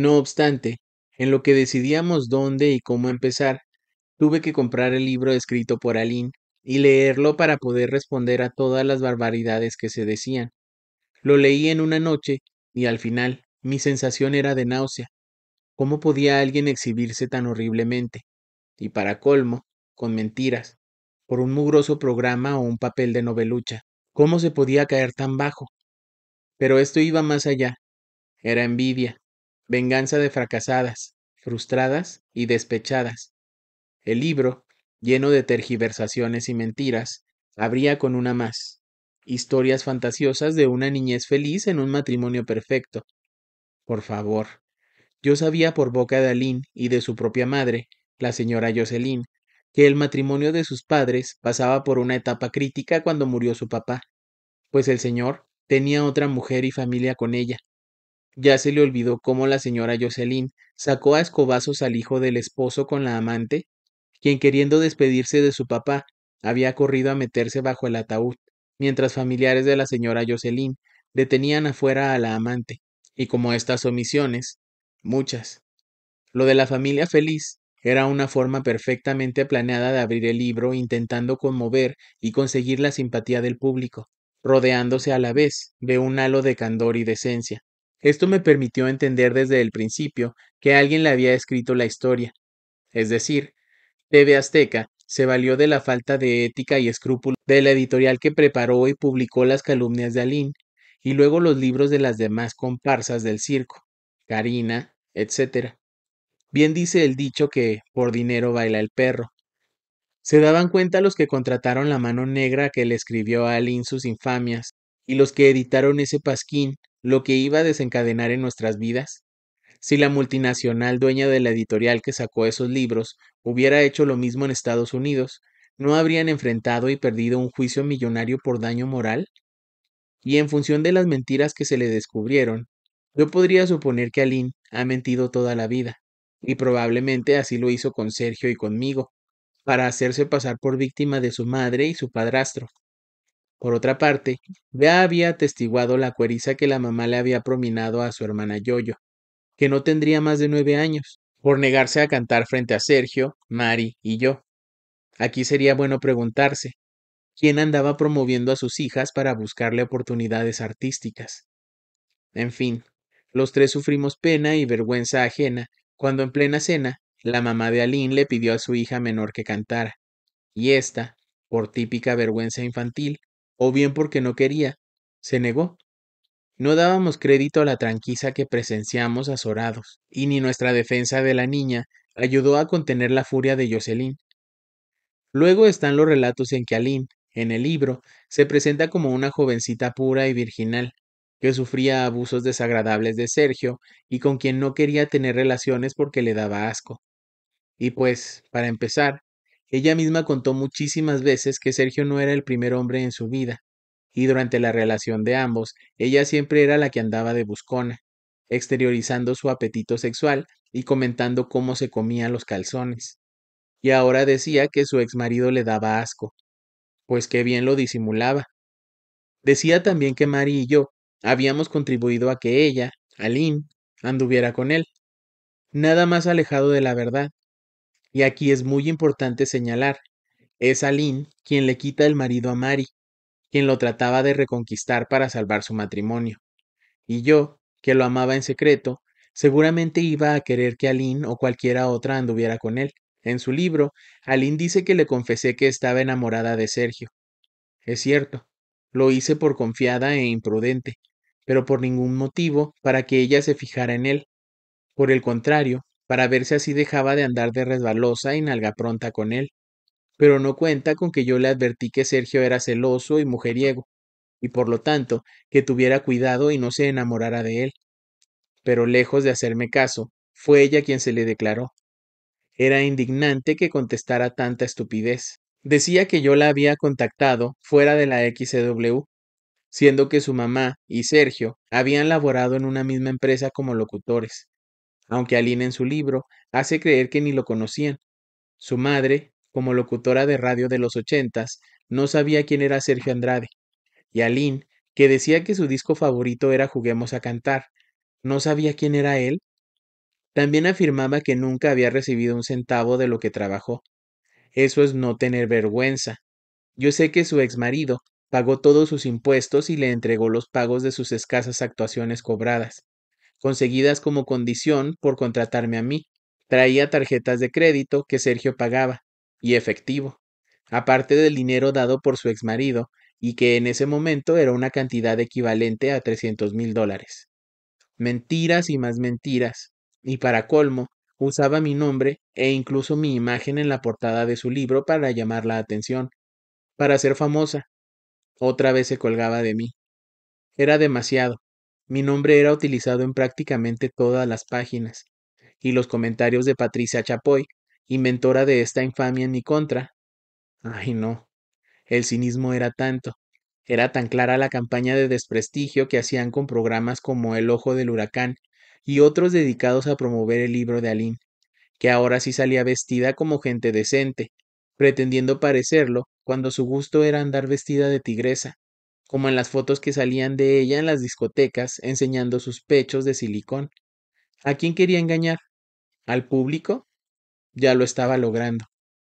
No obstante, en lo que decidíamos dónde y cómo empezar, tuve que comprar el libro escrito por Aline y leerlo para poder responder a todas las barbaridades que se decían. Lo leí en una noche y al final mi sensación era de náusea. ¿Cómo podía alguien exhibirse tan horriblemente? Y para colmo, con mentiras, por un mugroso programa o un papel de novelucha. ¿Cómo se podía caer tan bajo? Pero esto iba más allá. Era envidia, Venganza de fracasadas, frustradas y despechadas. El libro, lleno de tergiversaciones y mentiras, abría con una más. Historias fantasiosas de una niñez feliz en un matrimonio perfecto. Por favor. Yo sabía por boca de Aline y de su propia madre, la señora Jocelyn, que el matrimonio de sus padres pasaba por una etapa crítica cuando murió su papá, pues el señor tenía otra mujer y familia con ella, ya se le olvidó cómo la señora Jocelyn sacó a escobazos al hijo del esposo con la amante, quien queriendo despedirse de su papá había corrido a meterse bajo el ataúd, mientras familiares de la señora Jocelyn detenían afuera a la amante, y como estas omisiones, muchas. Lo de la familia feliz era una forma perfectamente planeada de abrir el libro intentando conmover y conseguir la simpatía del público, rodeándose a la vez de un halo de candor y decencia. Esto me permitió entender desde el principio que alguien le había escrito la historia. Es decir, TV Azteca se valió de la falta de ética y escrúpulo de la editorial que preparó y publicó las calumnias de Alín, y luego los libros de las demás comparsas del circo, Karina, etc. Bien dice el dicho que por dinero baila el perro. Se daban cuenta los que contrataron la mano negra que le escribió a Alín sus infamias, y los que editaron ese pasquín, lo que iba a desencadenar en nuestras vidas? Si la multinacional dueña de la editorial que sacó esos libros hubiera hecho lo mismo en Estados Unidos, ¿no habrían enfrentado y perdido un juicio millonario por daño moral? Y en función de las mentiras que se le descubrieron, yo podría suponer que Aline ha mentido toda la vida, y probablemente así lo hizo con Sergio y conmigo, para hacerse pasar por víctima de su madre y su padrastro, por otra parte, Bea había atestiguado la cueriza que la mamá le había prominado a su hermana Yoyo, que no tendría más de nueve años, por negarse a cantar frente a Sergio, Mari y yo. Aquí sería bueno preguntarse, ¿quién andaba promoviendo a sus hijas para buscarle oportunidades artísticas? En fin, los tres sufrimos pena y vergüenza ajena cuando en plena cena la mamá de Aline le pidió a su hija menor que cantara, y ésta, por típica vergüenza infantil, o bien porque no quería, se negó. No dábamos crédito a la tranquiza que presenciamos azorados, y ni nuestra defensa de la niña ayudó a contener la furia de Jocelyn. Luego están los relatos en que Aline, en el libro, se presenta como una jovencita pura y virginal, que sufría abusos desagradables de Sergio y con quien no quería tener relaciones porque le daba asco. Y pues, para empezar, ella misma contó muchísimas veces que Sergio no era el primer hombre en su vida, y durante la relación de ambos, ella siempre era la que andaba de buscona, exteriorizando su apetito sexual y comentando cómo se comía los calzones. Y ahora decía que su ex marido le daba asco. Pues qué bien lo disimulaba. Decía también que Mari y yo habíamos contribuido a que ella, Aline, anduviera con él. Nada más alejado de la verdad, y aquí es muy importante señalar, es Aline quien le quita el marido a Mari, quien lo trataba de reconquistar para salvar su matrimonio. Y yo, que lo amaba en secreto, seguramente iba a querer que Aline o cualquiera otra anduviera con él. En su libro, Aline dice que le confesé que estaba enamorada de Sergio. Es cierto, lo hice por confiada e imprudente, pero por ningún motivo para que ella se fijara en él. Por el contrario, para ver si así dejaba de andar de resbalosa y nalga pronta con él. Pero no cuenta con que yo le advertí que Sergio era celoso y mujeriego, y por lo tanto que tuviera cuidado y no se enamorara de él. Pero lejos de hacerme caso, fue ella quien se le declaró. Era indignante que contestara tanta estupidez. Decía que yo la había contactado fuera de la XW, e siendo que su mamá y Sergio habían laborado en una misma empresa como locutores, aunque Aline en su libro hace creer que ni lo conocían. Su madre, como locutora de radio de los ochentas, no sabía quién era Sergio Andrade. Y Aline, que decía que su disco favorito era Juguemos a Cantar, no sabía quién era él. También afirmaba que nunca había recibido un centavo de lo que trabajó. Eso es no tener vergüenza. Yo sé que su ex marido pagó todos sus impuestos y le entregó los pagos de sus escasas actuaciones cobradas conseguidas como condición por contratarme a mí. Traía tarjetas de crédito que Sergio pagaba, y efectivo, aparte del dinero dado por su ex marido y que en ese momento era una cantidad equivalente a 300 mil dólares. Mentiras y más mentiras, y para colmo, usaba mi nombre e incluso mi imagen en la portada de su libro para llamar la atención, para ser famosa. Otra vez se colgaba de mí. Era demasiado, mi nombre era utilizado en prácticamente todas las páginas, y los comentarios de Patricia Chapoy, inventora de esta infamia en mi contra. Ay, no. El cinismo era tanto. Era tan clara la campaña de desprestigio que hacían con programas como El Ojo del Huracán y otros dedicados a promover el libro de Aline, que ahora sí salía vestida como gente decente, pretendiendo parecerlo cuando su gusto era andar vestida de tigresa como en las fotos que salían de ella en las discotecas enseñando sus pechos de silicón. ¿A quién quería engañar? ¿Al público? Ya lo estaba logrando.